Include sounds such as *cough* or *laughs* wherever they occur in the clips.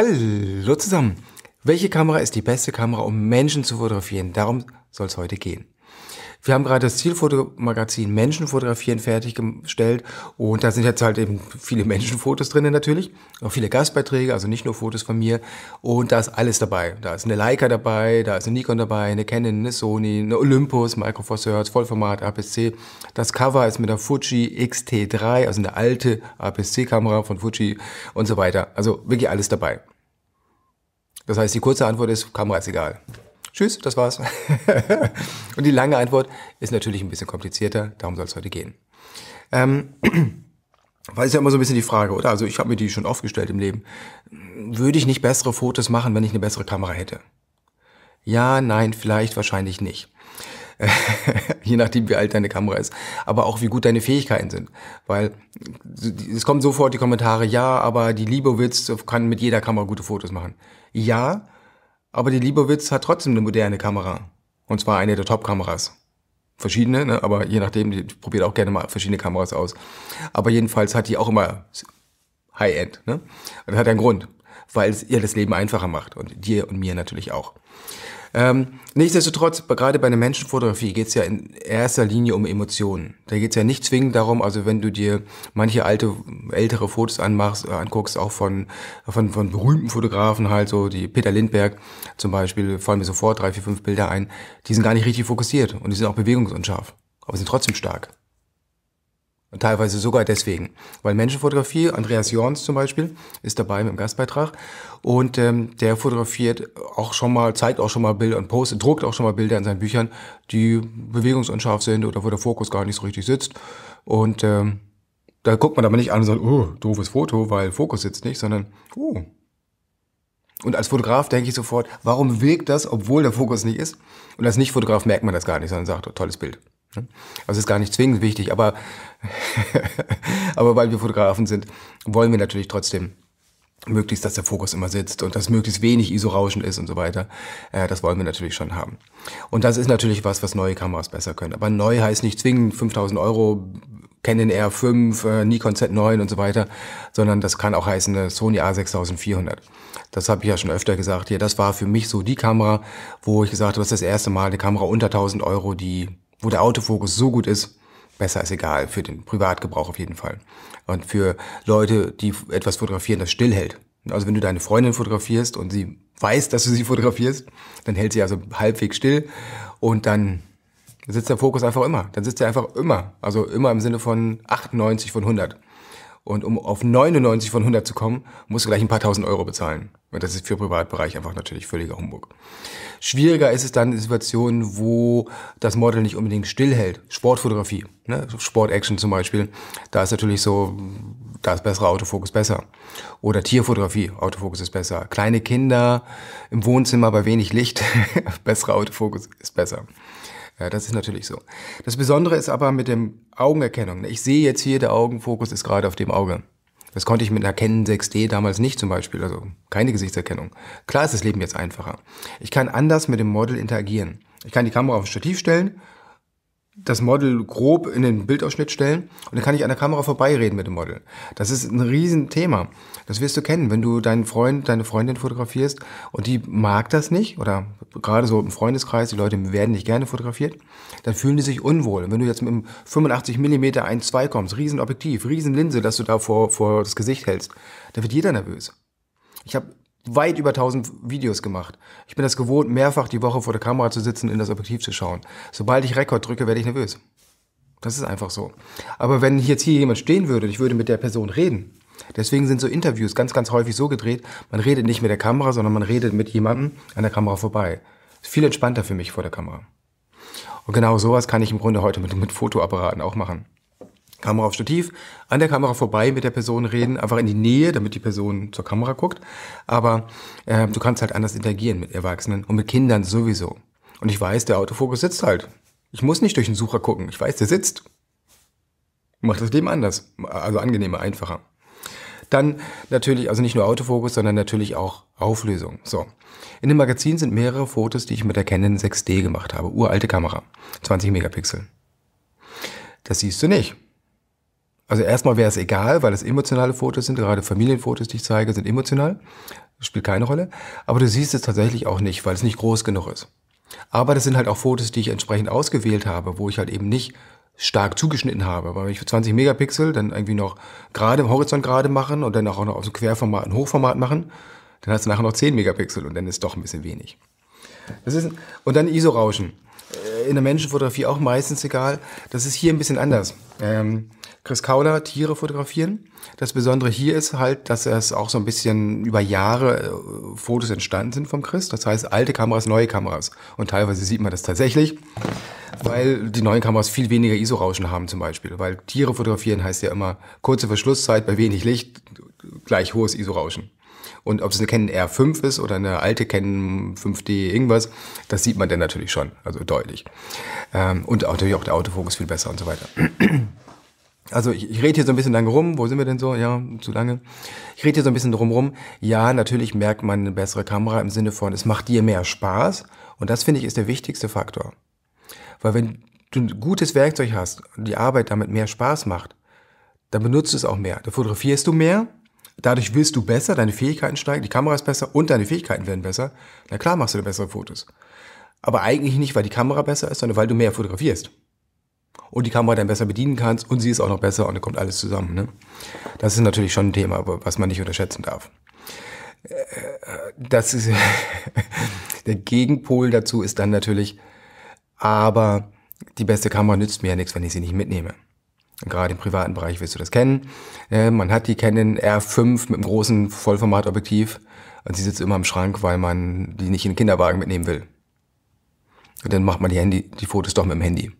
Hallo zusammen! Welche Kamera ist die beste Kamera, um Menschen zu fotografieren? Darum soll es heute gehen. Wir haben gerade das Zielfotomagazin Menschen fotografieren fertiggestellt und da sind jetzt halt eben viele Menschenfotos drin natürlich, auch viele Gastbeiträge, also nicht nur Fotos von mir und da ist alles dabei. Da ist eine Leica dabei, da ist eine Nikon dabei, eine Canon, eine Sony, eine Olympus, Micro Four Thirds, Vollformat, APS-C. Das Cover ist mit der Fuji X-T3, also eine alte APS-C-Kamera von Fuji und so weiter. Also wirklich alles dabei. Das heißt, die kurze Antwort ist, Kamera ist egal. Tschüss, das war's. *laughs* und die lange Antwort ist natürlich ein bisschen komplizierter, darum soll es heute gehen. Ähm, *clears throat* weil es ja immer so ein bisschen die Frage, oder? Also ich habe mir die schon aufgestellt im Leben. Würde ich nicht bessere Fotos machen, wenn ich eine bessere Kamera hätte? Ja, nein, vielleicht, wahrscheinlich nicht. *laughs* je nachdem, wie alt deine Kamera ist, aber auch wie gut deine Fähigkeiten sind. Weil es kommen sofort die Kommentare, ja, aber die Liebowitz kann mit jeder Kamera gute Fotos machen. Ja, aber die Liebowitz hat trotzdem eine moderne Kamera. Und zwar eine der Top-Kameras. Verschiedene, ne? aber je nachdem, die probiert auch gerne mal verschiedene Kameras aus. Aber jedenfalls hat die auch immer High-End. Ne? das hat einen Grund, weil es ihr das Leben einfacher macht. Und dir und mir natürlich auch. Ähm, nichtsdestotrotz, gerade bei einer Menschenfotografie geht es ja in erster Linie um Emotionen. Da geht es ja nicht zwingend darum, also wenn du dir manche alte, ältere Fotos anmachst, äh, anguckst, auch von, von, von berühmten Fotografen halt, so die Peter Lindberg zum Beispiel, fallen mir sofort drei, vier, fünf Bilder ein, die sind gar nicht richtig fokussiert und die sind auch bewegungsunscharf, aber sind trotzdem stark. Und teilweise sogar deswegen. Weil Menschenfotografie, Andreas Jorns zum Beispiel, ist dabei mit dem Gastbeitrag. Und ähm, der fotografiert auch schon mal, zeigt auch schon mal Bilder und postet, druckt auch schon mal Bilder in seinen Büchern, die bewegungsunscharf sind oder wo der Fokus gar nicht so richtig sitzt. Und ähm, da guckt man aber nicht an und sagt, oh, doofes Foto, weil Fokus sitzt nicht, sondern, oh. Und als Fotograf denke ich sofort, warum wirkt das, obwohl der Fokus nicht ist? Und als Nicht-Fotograf merkt man das gar nicht, sondern sagt, oh, tolles Bild. Ne? Also ist gar nicht zwingend wichtig, aber, *laughs* aber weil wir Fotografen sind, wollen wir natürlich trotzdem möglichst, dass der Fokus immer sitzt und dass möglichst wenig ISO-Rauschen ist und so weiter. Äh, das wollen wir natürlich schon haben. Und das ist natürlich was, was neue Kameras besser können. Aber neu heißt nicht zwingend 5000 Euro Canon R5, äh, Nikon Z9 und so weiter, sondern das kann auch heißen eine Sony A6400. Das habe ich ja schon öfter gesagt hier. Das war für mich so die Kamera, wo ich gesagt habe, das ist das erste Mal eine Kamera unter 1000 Euro, die wo der Autofokus so gut ist, besser ist egal, für den Privatgebrauch auf jeden Fall. Und für Leute, die etwas fotografieren, das stillhält. Also wenn du deine Freundin fotografierst und sie weiß, dass du sie *laughs* fotografierst, dann hält sie also halbwegs still und dann sitzt der Fokus einfach immer. Dann sitzt er einfach immer. Also immer im Sinne von 98 von 100. Und um auf 99 von 100 zu kommen, musst du gleich ein paar tausend Euro bezahlen. Und das ist für Privatbereich einfach natürlich völliger Humbug. Schwieriger ist es dann in Situationen, wo das Model nicht unbedingt stillhält. Sportfotografie, ne? Sportaction zum Beispiel. Da ist natürlich so, da ist besserer Autofokus besser. Oder Tierfotografie, Autofokus ist besser. Kleine Kinder im Wohnzimmer bei wenig Licht, *laughs* besserer Autofokus ist besser. Ja, das ist natürlich so. Das Besondere ist aber mit dem Augenerkennung. Ich sehe jetzt hier, der Augenfokus ist gerade auf dem Auge. Das konnte ich mit einer Canon 6D damals nicht zum Beispiel, also keine Gesichtserkennung. Klar ist das Leben jetzt einfacher. Ich kann anders mit dem Model interagieren. Ich kann die Kamera auf ein Stativ stellen, das Model grob in den Bildausschnitt stellen und dann kann ich an der Kamera vorbeireden mit dem Model. Das ist ein Riesenthema. Das wirst du kennen, wenn du deinen Freund, deine Freundin fotografierst und die mag das nicht oder gerade so im Freundeskreis, die Leute werden nicht gerne fotografiert, dann fühlen die sich unwohl. Und wenn du jetzt mit einem 85 mm 1.2 kommst, Riesenobjektiv, Riesenlinse, riesen dass du da vor, vor das Gesicht hältst, dann wird jeder nervös. Ich habe weit über 1000 Videos gemacht. Ich bin das gewohnt, mehrfach die Woche vor der Kamera zu sitzen und in das Objektiv zu schauen. Sobald ich Rekord drücke, werde ich nervös. Das ist einfach so. Aber wenn jetzt hier jemand stehen würde ich würde mit der Person reden, deswegen sind so Interviews ganz, ganz häufig so gedreht, man redet nicht mit der Kamera, sondern man redet mit jemandem an der Kamera vorbei. Ist viel entspannter für mich vor der Kamera. Und genau sowas kann ich im Grunde heute mit, mit Fotoapparaten auch machen. Kamera auf Stativ, an der Kamera vorbei mit der Person reden, einfach in die Nähe, damit die Person zur Kamera guckt. Aber äh, du kannst halt anders interagieren mit Erwachsenen und mit Kindern sowieso. Und ich weiß, der Autofokus sitzt halt. Ich muss nicht durch den Sucher gucken. Ich weiß, der sitzt. Macht das Leben anders. Also angenehmer, einfacher. Dann natürlich, also nicht nur Autofokus, sondern natürlich auch Auflösung. So. In dem Magazin sind mehrere Fotos, die ich mit der Canon 6D gemacht habe. Uralte Kamera. 20 Megapixel. Das siehst du nicht. Also erstmal wäre es egal, weil es emotionale Fotos sind. Gerade Familienfotos, die ich zeige, sind emotional. Das spielt keine Rolle. Aber du siehst es tatsächlich auch nicht, weil es nicht groß genug ist. Aber das sind halt auch Fotos, die ich entsprechend ausgewählt habe, wo ich halt eben nicht stark zugeschnitten habe. Weil wenn ich 20 Megapixel dann irgendwie noch gerade im Horizont gerade machen und dann auch noch aus dem Querformat ein Hochformat machen, dann hast du nachher noch 10 Megapixel und dann ist doch ein bisschen wenig. Das ist, und dann ISO-Rauschen. Äh, in der Menschenfotografie auch meistens egal. Das ist hier ein bisschen anders. Ähm, Chris Kauler, Tiere fotografieren. Das Besondere hier ist halt, dass es auch so ein bisschen über Jahre äh, Fotos entstanden sind vom Chris. Das heißt, alte Kameras, neue Kameras. Und teilweise sieht man das tatsächlich, weil die neuen Kameras viel weniger ISO-Rauschen haben zum Beispiel. Weil Tiere fotografieren heißt ja immer kurze Verschlusszeit bei wenig Licht, gleich hohes ISO-Rauschen. Und ob es eine Canon R5 ist oder eine alte Canon 5D irgendwas, das sieht man dann natürlich schon, also deutlich. Ähm, und natürlich auch der Autofokus viel besser und so weiter. *clears throat* Also ich, ich rede hier so ein bisschen lang rum. Wo sind wir denn so? Ja, zu lange. Ich rede hier so ein bisschen drum rum. Ja, natürlich merkt man eine bessere Kamera im Sinne von, es macht dir mehr Spaß. Und das finde ich ist der wichtigste Faktor. Weil wenn du ein gutes Werkzeug hast und die Arbeit damit mehr Spaß macht, dann benutzt du es auch mehr. Da fotografierst du mehr Dadurch wirst du besser, deine Fähigkeiten steigen, die Kamera ist besser und deine Fähigkeiten werden besser. Na klar machst du bessere Fotos. Aber eigentlich nicht, weil die Kamera besser ist, sondern weil du mehr fotografierst. Und die Kamera dann besser bedienen kannst und sie ist auch noch besser und dann kommt alles zusammen. Ne? Das ist natürlich schon ein Thema, was man nicht unterschätzen darf. Äh, äh, das ist *laughs* der Gegenpol dazu ist dann natürlich, aber die beste Kamera nützt mir ja nichts, wenn ich sie nicht mitnehme. Gerade im privaten Bereich wirst du das kennen. Äh, man hat die Canon R5 mit einem großen Vollformatobjektiv und sie sitzt immer im Schrank, weil man die nicht in den Kinderwagen mitnehmen will. Und dann macht man die, Handy, die Fotos doch mit dem Handy.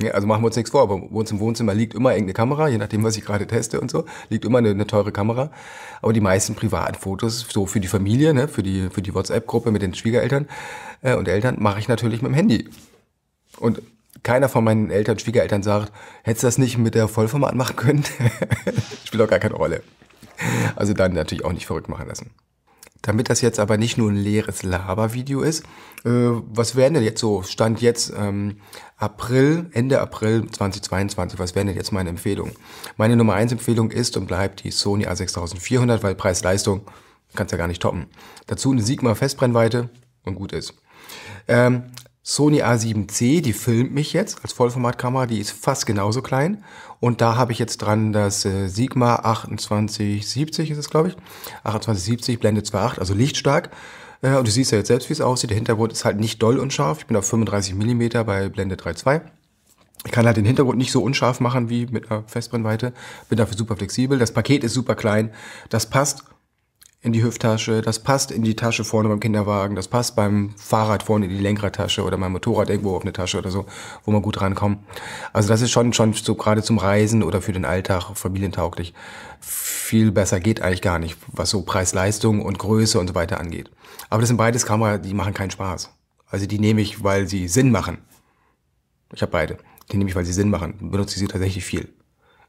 Ja, also machen wir uns nichts vor, aber bei uns im Wohnzimmer liegt immer irgendeine Kamera, je nachdem, was ich gerade teste und so, liegt immer eine, eine teure Kamera. Aber die meisten privaten Fotos, so für die Familie, ne, für die, für die WhatsApp-Gruppe mit den Schwiegereltern äh, und Eltern, mache ich natürlich mit dem Handy. Und keiner von meinen Eltern, Schwiegereltern sagt, hättest du das nicht mit der Vollformat machen können? *laughs* Spielt auch gar keine Rolle. Also dann natürlich auch nicht verrückt machen lassen. Damit das jetzt aber nicht nur ein leeres Labervideo ist, äh, was wären denn jetzt so, Stand jetzt ähm, April, Ende April 2022, was wären denn jetzt meine Empfehlungen? Meine Nummer 1 Empfehlung ist und bleibt die Sony A6400, weil Preis-Leistung kannst ja gar nicht toppen. Dazu eine Sigma Festbrennweite und gut ist. Ähm, Sony A7C, die filmt mich jetzt als Vollformatkamera, die ist fast genauso klein. Und da habe ich jetzt dran das äh, Sigma 2870 ist es, glaube ich. 2870 Blende 2.8, also lichtstark. Äh, und du siehst ja jetzt selbst, wie es aussieht. Der Hintergrund ist halt nicht doll unscharf. Ich bin auf 35 mm bei Blende 3.2. Ich kann halt den Hintergrund nicht so unscharf machen wie mit einer Festbrennweite. Bin dafür super flexibel. Das Paket ist super klein. Das passt in die Hüfttasche, das passt in die Tasche vorne beim Kinderwagen, das passt beim Fahrrad vorne in die Lenkradtasche oder mein Motorrad irgendwo auf eine Tasche oder so, wo man gut rankommt. Also das ist schon, schon so gerade zum Reisen oder für den Alltag familientauglich. Viel besser geht eigentlich gar nicht, was so Preis-Leistung und Größe und so weiter angeht. Aber das sind beides Kameras, die machen keinen Spaß. Also die nehme ich, weil sie Sinn machen. Ich habe beide. Die nehme ich, weil sie Sinn machen. Benutze ich sie tatsächlich viel.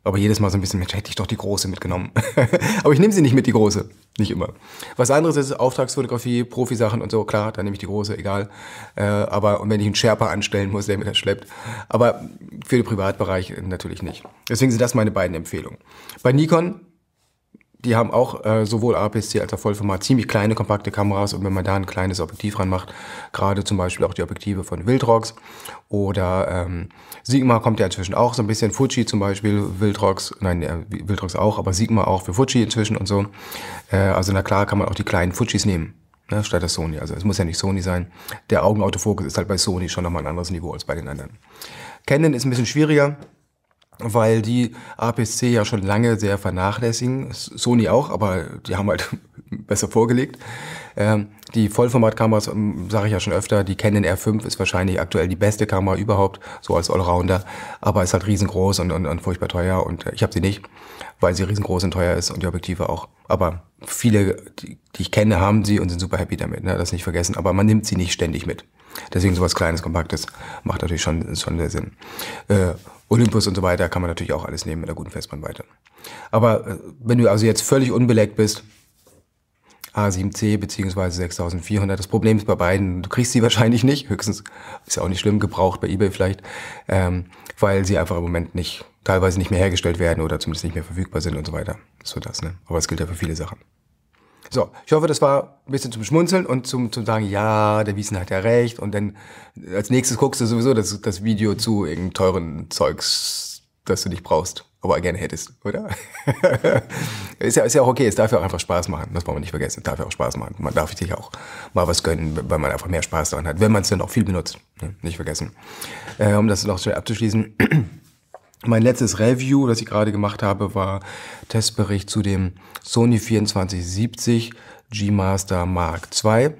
Aber jedes Mal so ein bisschen, Mensch, hätte ich doch die große mitgenommen. *laughs* aber ich nehme sie nicht mit, die große. Nicht immer. Was anderes ist Auftragsfotografie, Profisachen und so, klar, dann nehme ich die große, egal. Äh, aber und wenn ich einen Sherpa anstellen muss, der mir das schleppt. Aber für den Privatbereich natürlich nicht. Deswegen sind das meine beiden Empfehlungen. Bei Nikon die haben auch äh, sowohl APS-C als auch Vollformat ziemlich kleine, kompakte Kameras und wenn man da ein kleines Objektiv ranmacht, gerade zum Beispiel auch die Objektive von Wildrocks oder ähm, Sigma kommt ja inzwischen auch so ein bisschen, Fuji zum Beispiel, Wildrocks, nein, äh, Wildrox auch, aber Sigma auch für Fuji inzwischen und so. Äh, also na klar kann man auch die kleinen Fujis nehmen. Ne, statt der Sony. Also es muss ja nicht Sony sein. Der Augenautofokus ist halt bei Sony schon nochmal ein anderes Niveau als bei den anderen. Canon ist ein bisschen schwieriger weil die APC ja schon lange sehr vernachlässigen, Sony auch, aber die haben halt *laughs* besser vorgelegt. Ähm, die Vollformatkameras, ähm, sage ich ja schon öfter, die Canon R5 ist wahrscheinlich aktuell die beste Kamera überhaupt, so als Allrounder, aber ist halt riesengroß und, und, und furchtbar teuer und äh, ich habe sie nicht, weil sie riesengroß und teuer ist und die Objektive auch. Aber viele, die, die ich kenne, haben sie und sind super happy damit, ne? das nicht vergessen, aber man nimmt sie nicht ständig mit. Deswegen sowas Kleines, Kompaktes macht natürlich schon, schon sehr Sinn. Äh, Olympus und so weiter kann man natürlich auch alles nehmen mit einer guten Festbandweite. Aber äh, wenn du also jetzt völlig unbeleckt bist, A7C bzw. 6400. Das Problem ist bei beiden, du kriegst sie *laughs* wahrscheinlich nicht, höchstens, ist ja auch nicht schlimm, gebraucht bei eBay vielleicht, ähm, weil sie einfach im Moment nicht, teilweise nicht mehr hergestellt werden oder zumindest nicht mehr verfügbar sind und so weiter. So das, ne? Aber es gilt ja für viele Sachen. So, ich hoffe, das war ein bisschen zum Schmunzeln und zum, zum sagen, ja, der Wiesen hat ja recht. Und dann als nächstes guckst du sowieso das, das Video zu irgendeinem teuren Zeugs, das du nicht brauchst aber gerne hättest, oder? *laughs* ist, ja, ist ja auch okay, es darf ja auch einfach Spaß machen, das wollen wir nicht vergessen, es darf ja auch Spaß machen. Man darf sich auch mal was gönnen, weil man einfach mehr Spaß daran hat, wenn man es dann auch viel benutzt, ne? nicht vergessen. Äh, um das noch schnell abzuschließen. *clears throat* Mein letztes Review, das ich gerade gemacht habe, war Testbericht zu dem Sony 2470 G-Master Mark II.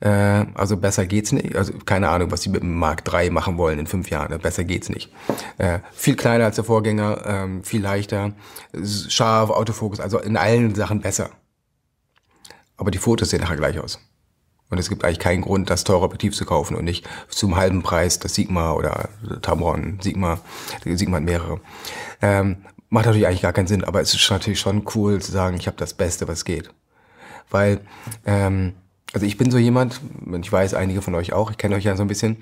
Äh, also besser geht's nicht. Also keine Ahnung, was die mit dem Mark III machen wollen in fünf Jahren. Besser geht's nicht. Äh, viel kleiner als der Vorgänger, ähm, viel leichter, scharf, Autofokus, also in allen Sachen besser. Aber die Fotos sehen nachher gleich aus. Und es gibt eigentlich keinen Grund, das teure Objektiv zu kaufen und nicht zum halben Preis das Sigma oder Tamron, Sigma, Sigma hat mehrere. Ähm, macht natürlich eigentlich gar keinen Sinn, aber es ist natürlich schon cool zu sagen, ich habe das Beste, was geht. Weil, ähm, also ich bin so jemand, und ich weiß, einige von euch auch, ich kenne euch ja so ein bisschen,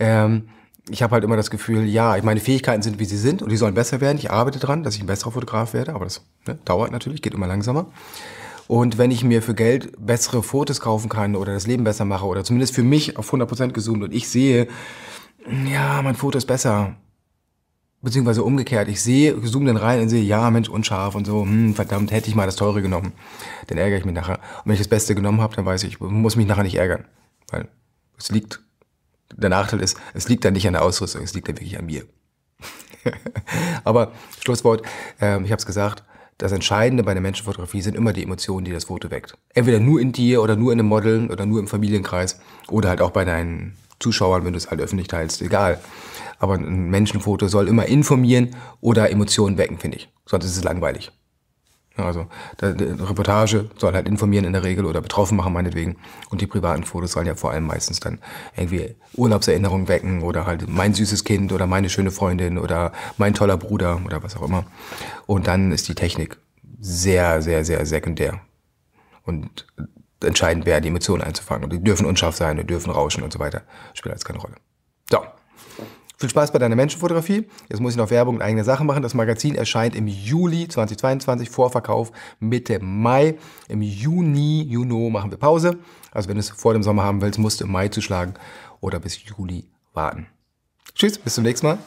ähm, ich habe halt immer das Gefühl, ja, meine Fähigkeiten sind, wie sie sind und die sollen besser werden. Ich arbeite dran, dass ich ein besserer Fotograf werde, aber das ne, dauert natürlich, geht immer langsamer. Und wenn ich mir für Geld bessere Fotos kaufen kann oder das Leben besser mache oder zumindest für mich auf 100% gesoomt und ich sehe, ja, mein Foto ist besser. Beziehungsweise umgekehrt, ich sehe, zoome dann rein und sehe, ja, Mensch, unscharf und so, hm, verdammt, hätte ich mal das Teure genommen. Dann ärgere ich mich nachher. Und wenn ich das Beste genommen habe, dann weiß ich, ich muss mich nachher nicht ärgern. Weil es liegt, der Nachteil ist, es liegt dann nicht an der Ausrüstung, es liegt dann wirklich an mir. *laughs* Aber Schlusswort, äh, ich habe es gesagt, das Entscheidende bei der Menschenfotografie sind immer die Emotionen, die das Foto weckt. Entweder nur in dir oder nur in einem Model oder nur im Familienkreis oder halt auch bei deinen Zuschauern, wenn du es halt öffentlich teilst, egal. Aber ein Menschenfoto soll immer informieren oder Emotionen wecken, finde ich. Sonst ist es langweilig. Ne, also eine Reportage soll halt informieren in der Regel oder betroffen machen meinetwegen. Und die privaten Fotos sollen ja vor allem meistens dann irgendwie Urlaubserinnerungen wecken oder halt mein süßes Kind oder meine schöne Freundin oder mein toller Bruder oder was auch immer. Und dann ist die Technik sehr, sehr, sehr sekundär. Und entscheidend wäre, die Emotionen einzufangen. Und die dürfen unscharf sein die dürfen rauschen und so weiter. Spielt alles keine Rolle. So. Viel Spaß bei deiner Menschenfotografie. Jetzt muss ich noch Werbung und eigene Sachen machen. Das Magazin erscheint im Juli 2022, Vorverkauf Mitte Mai. Im Juni, Juno machen wir Pause. Also wenn du es vor dem Sommer haben willst, musst du im Mai zuschlagen oder bis Juli warten. Tschüss, bis zum nächsten Mal.